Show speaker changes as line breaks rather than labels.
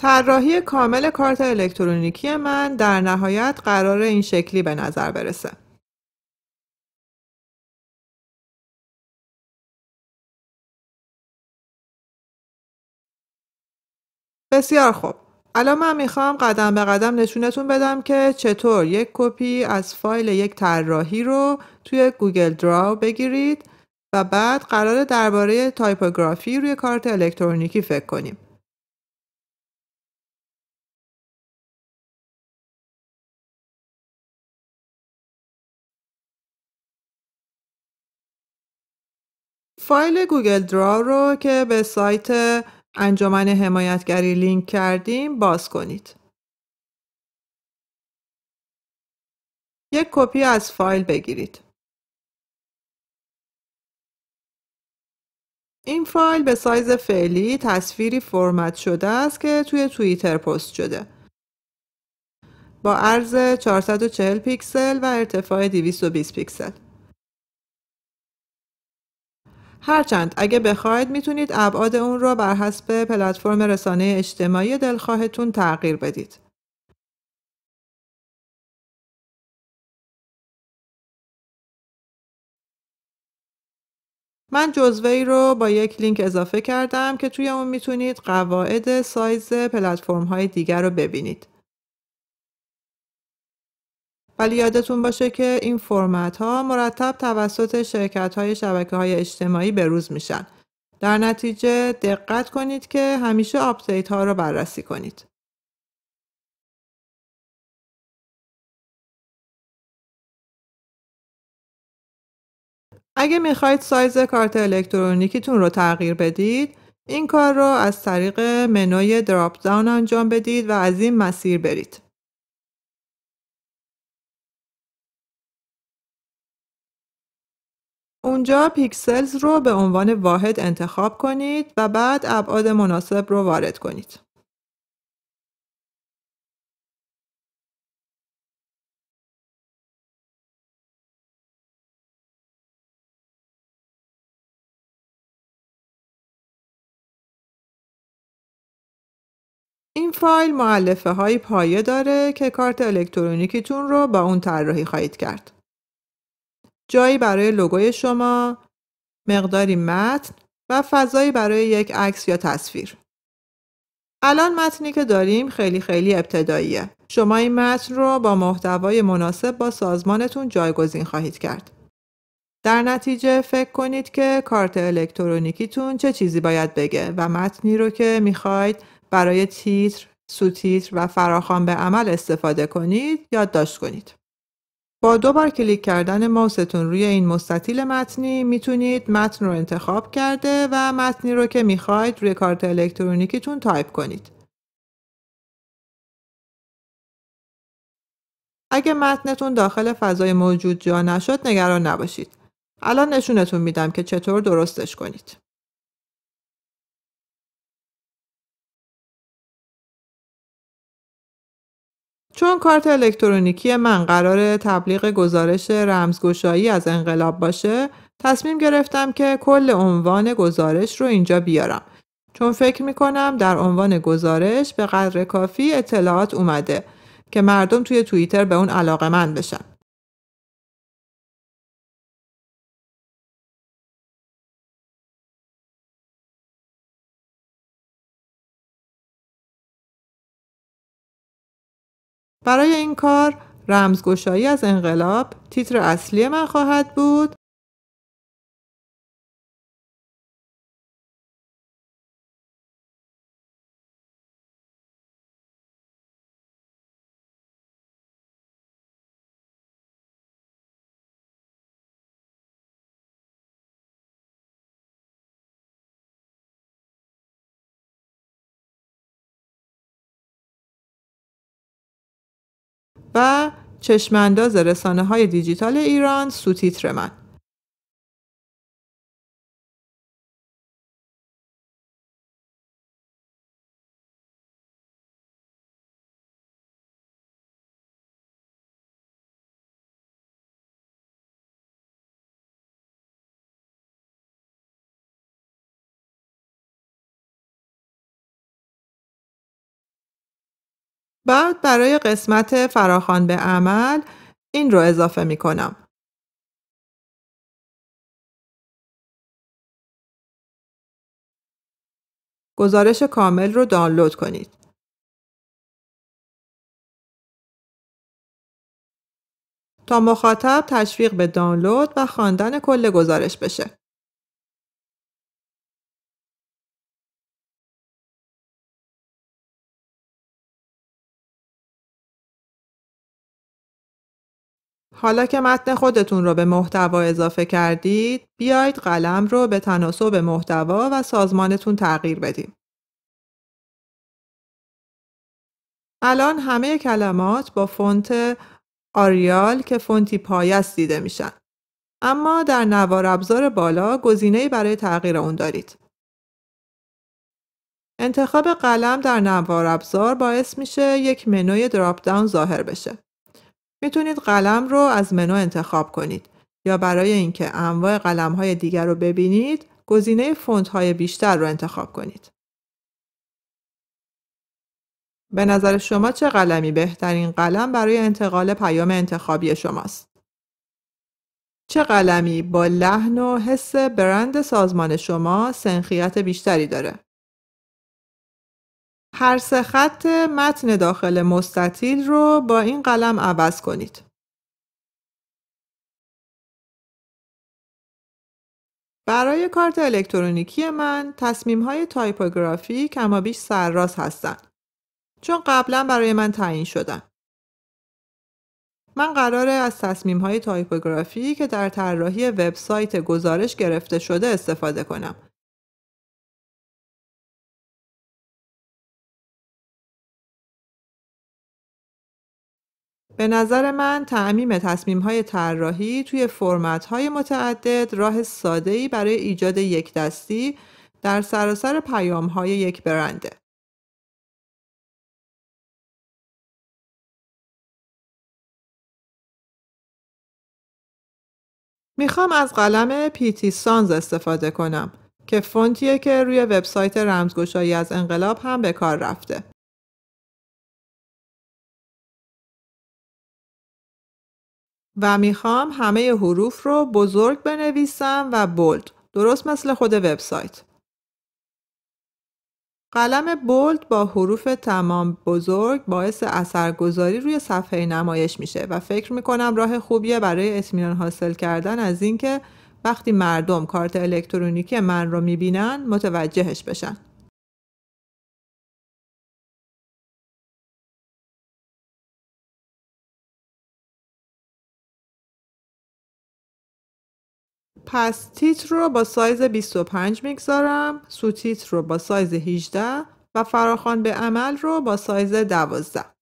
طراحی کامل کارت الکترونیکی من در نهایت قرار این
شکلی به نظر برسه. بسیار خوب. الان من میخوام قدم به قدم نشونتون بدم که چطور یک
کپی از فایل یک طراحی رو توی گوگل دراو بگیرید و بعد قرار درباره تایپوگرافی روی کارت الکترونیکی فکر کنیم. فایل گوگل درا رو که به سایت انجمن حمایتگری لینک کردیم باز کنید. یک کپی از فایل بگیرید. این فایل به سایز فعلی تصویری فرمت شده است که توی توییتر پست شده. با عرض 440 پیکسل و ارتفاع 220 پیکسل. هرچند اگه بخواید میتونید ابعاد اون را بر حسب پلتفرم رسانه
اجتماعی دلخواهتون تغییر بدید.
من جزوه ای رو با یک لینک اضافه کردم که توی اون میتونید قواعد سایز پلتفرم های دیگر رو ببینید. ولی یادتون باشه که این فرمت ها مرتب توسط شرکت های شبکه های اجتماعی بروز میشن. در نتیجه دقت کنید که همیشه آپدیت ها
رو بررسی کنید. اگه میخواید سایز
کارت الکترونیکیتون رو تغییر بدید، این کار رو از طریق منوی دراپ داون انجام بدید و از این مسیر برید. اونجا پیکسلز رو به عنوان واحد انتخاب کنید و بعد ابعاد مناسب رو وارد کنید.
این فایل معلفه های پایه داره که کارت الکترونیکیتون رو با
اون طراحی خواهید کرد. جایی برای لوگوی شما، مقداری متن و فضایی برای یک عکس یا تصویر. الان متنی که داریم خیلی خیلی ابتداییه. شما این متن رو با محتوای مناسب با سازمانتون جایگزین خواهید کرد. در نتیجه فکر کنید که کارت الکترونیکیتون چه چیزی باید بگه و متنی رو که میخواید برای تیتر، سوتیتر و فراخوان به عمل استفاده کنید یادداشت کنید. با دو بار کلیک کردن ماوستون روی این مستطیل متنی میتونید متن رو انتخاب کرده و متنی رو که میخواید روی کارت الکترونیکیتون تایپ کنید. اگه متنتون داخل فضای موجود جا نشد نگران نباشید. الان نشونتون میدم که چطور
درستش کنید. چون کارت الکترونیکی من
قرار تبلیغ گزارش رمزگشایی از انقلاب باشه تصمیم گرفتم که کل عنوان گزارش رو اینجا بیارم چون فکر میکنم در عنوان گزارش به قدر کافی اطلاعات اومده که مردم توی توییتر به اون علاقه من
بشن برای این کار رمزگشایی از انقلاب تیتر اصلی من خواهد بود و چشمانداز رسانه های دیجیتال ایران سوتیتر من بعد برای قسمت فراخان به عمل این رو اضافه می کنم. گزارش کامل رو دانلود کنید.
تا مخاطب تشویق به دانلود و خواندن کل گزارش بشه.
حالا که متن خودتون رو به محتوا اضافه کردید، بیایید قلم
رو به تناسب محتوا و سازمانتون تغییر بدیم. الان همه کلمات با فونت آریال که فونتی پایست دیده میشن. اما در نوار ابزار بالا گزینه‌ای برای تغییر اون دارید. انتخاب قلم در نوار ابزار باعث میشه یک منوی دراپ داون ظاهر بشه. میتونید قلم رو از منو انتخاب کنید یا برای اینکه انواع قلم های دیگر رو ببینید گزینه فونت های بیشتر رو انتخاب کنید. به نظر شما چه قلمی بهترین قلم برای انتقال پیام انتخابی شماست؟ چه قلمی با لحن و حس برند سازمان شما سنخیت بیشتری داره؟ هر سه خط متن داخل مستطیل رو با این قلم عوض کنید. برای کارت الکترونیکی من تصمیم های تایپوگرافی کما بیش سرراست هستند چون قبلا برای من تعیین شدن. من قراره از تصمیم های تایپوگرافی که در طراحی وبسایت گزارش گرفته شده
استفاده کنم به نظر من
تعمیم تصمیم های طراحی توی فرمت های متعدد راه ساده برای
ایجاد یک دستی در سراسر پیام های یک برنده. میخوام از قلم پیتی سانز
استفاده کنم که فونتیه که روی وبسایت رمزگشایی از انقلاب هم به کار رفته.
و میخوام همه حروف رو بزرگ بنویسم و بولد
درست مثل خود وبسایت قلم بولد با حروف تمام بزرگ باعث اثرگذاری روی صفحه نمایش میشه و فکر میکنم راه خوبیه برای اطمینان حاصل کردن از اینکه وقتی مردم کارت
الکترونیکی من رو میبینن متوجهش بشن پس تیتر رو با
سایز 25 میگذارم سوتیتر رو با سایز 18 و فراخوان به
عمل رو با سایز 12